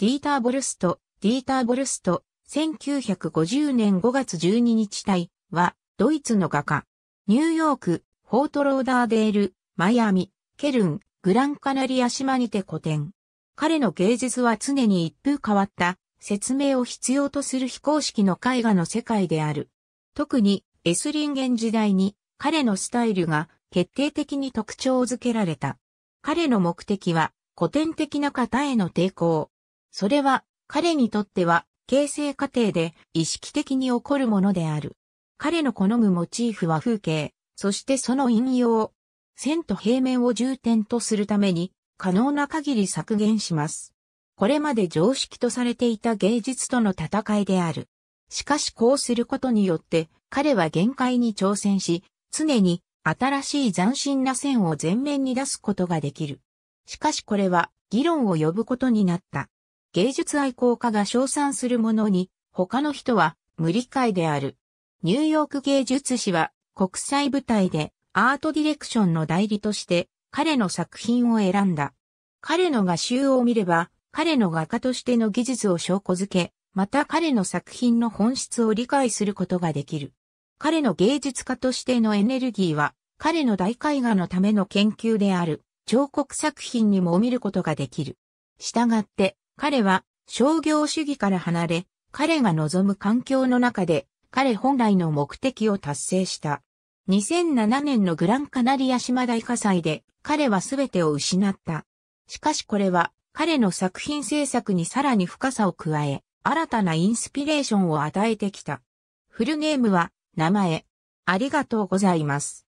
ディーター・ボルスト、ディーター・ボルスト、1950年5月12日体は、ドイツの画家。ニューヨーク、フォートローダーデール、マイアミ、ケルン、グランカナリア島にて古典。彼の芸術は常に一風変わった説明を必要とする非公式の絵画の世界である。特にエスリンゲン時代に彼のスタイルが決定的に特徴づけられた。彼の目的は古典的な型への抵抗、それは彼にとっては形成過程で意識的に起こるものである。彼の好むモチーフは風景、そしてその引用、線と平面を重点とするために可能な限り削減します。これまで常識とされていた芸術との戦いである。しかしこうすることによって彼は限界に挑戦し、常に新しい斬新な線を前面に出すことができる。しかしこれは議論を呼ぶことになった。芸術愛好家が称賛するものに、他の人は無理解である。ニューヨーク芸術史は国際舞台でアートディレクションの代理として彼の作品を選んだ。彼の画集を見れば、彼の画家としての技術を証拠づけ、また彼の作品の本質を理解することができる。彼の芸術家としてのエネルギーは、彼の大絵画のための研究である、彫刻作品にも見ることができる。したがって、彼は商業主義から離れ、彼が望む環境の中で彼本来の目的を達成した。2007年のグランカナリア島大火災で彼は全てを失った。しかしこれは彼の作品制作にさらに深さを加え、新たなインスピレーションを与えてきた。フルネームは名前。ありがとうございます。